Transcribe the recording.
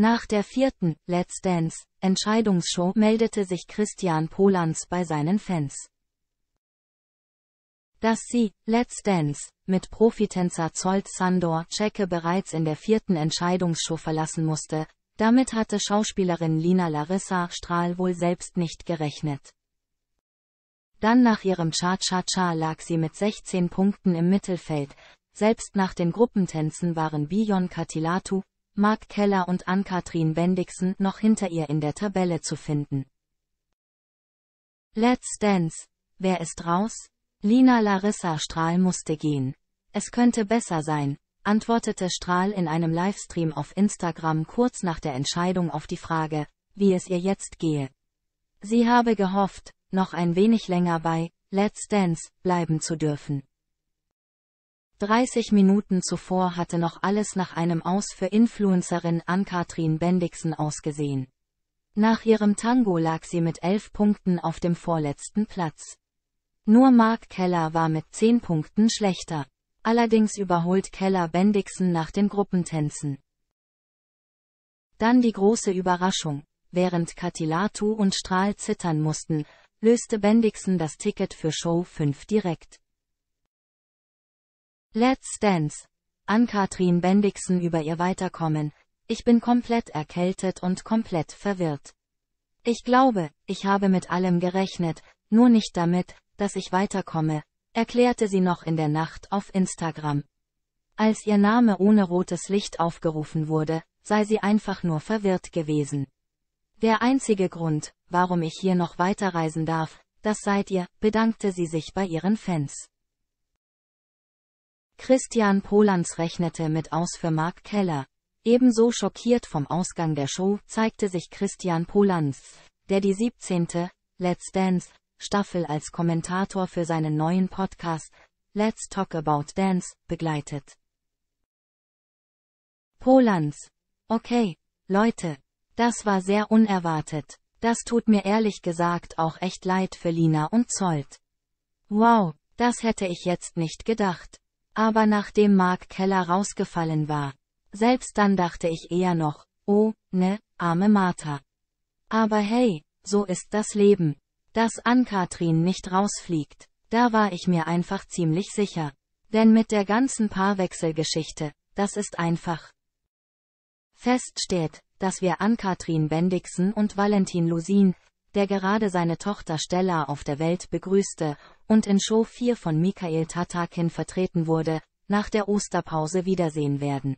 Nach der vierten Let's Dance Entscheidungsshow meldete sich Christian Polans bei seinen Fans. Dass sie Let's Dance mit Profitänzer Zolt Sandor Czecke bereits in der vierten Entscheidungsshow verlassen musste, damit hatte Schauspielerin Lina Larissa Strahl wohl selbst nicht gerechnet. Dann nach ihrem Cha-Cha-Cha lag sie mit 16 Punkten im Mittelfeld, selbst nach den Gruppentänzen waren Bion Katilatu, Mark Keller und Ann-Kathrin Bendixen noch hinter ihr in der Tabelle zu finden. Let's Dance. Wer ist raus? Lina Larissa Strahl musste gehen. Es könnte besser sein, antwortete Strahl in einem Livestream auf Instagram kurz nach der Entscheidung auf die Frage, wie es ihr jetzt gehe. Sie habe gehofft, noch ein wenig länger bei Let's Dance bleiben zu dürfen. 30 Minuten zuvor hatte noch alles nach einem Aus für Influencerin Ann-Kathrin Bendixen ausgesehen. Nach ihrem Tango lag sie mit 11 Punkten auf dem vorletzten Platz. Nur Mark Keller war mit 10 Punkten schlechter. Allerdings überholt Keller Bendixen nach den Gruppentänzen. Dann die große Überraschung. Während Katilatu und Strahl zittern mussten, löste Bendixen das Ticket für Show 5 direkt. Let's Dance. An Katrin Bendixen über ihr Weiterkommen. Ich bin komplett erkältet und komplett verwirrt. Ich glaube, ich habe mit allem gerechnet, nur nicht damit, dass ich weiterkomme, erklärte sie noch in der Nacht auf Instagram. Als ihr Name ohne rotes Licht aufgerufen wurde, sei sie einfach nur verwirrt gewesen. Der einzige Grund, warum ich hier noch weiterreisen darf, das seid ihr, bedankte sie sich bei ihren Fans. Christian Polans rechnete mit aus für Mark Keller. Ebenso schockiert vom Ausgang der Show zeigte sich Christian Polans, der die 17. Let's Dance Staffel als Kommentator für seinen neuen Podcast Let's Talk About Dance begleitet. Polans. Okay, Leute, das war sehr unerwartet. Das tut mir ehrlich gesagt auch echt leid für Lina und Zolt. Wow, das hätte ich jetzt nicht gedacht aber nachdem Mark Keller rausgefallen war, selbst dann dachte ich eher noch, oh, ne, arme Martha. Aber hey, so ist das Leben. Dass Ann-Kathrin nicht rausfliegt, da war ich mir einfach ziemlich sicher. Denn mit der ganzen Paarwechselgeschichte, das ist einfach. Fest steht, dass wir Ann-Kathrin Bendixen und Valentin Lusin, der gerade seine Tochter Stella auf der Welt begrüßte und in Show 4 von Mikhail Tatakin vertreten wurde, nach der Osterpause wiedersehen werden.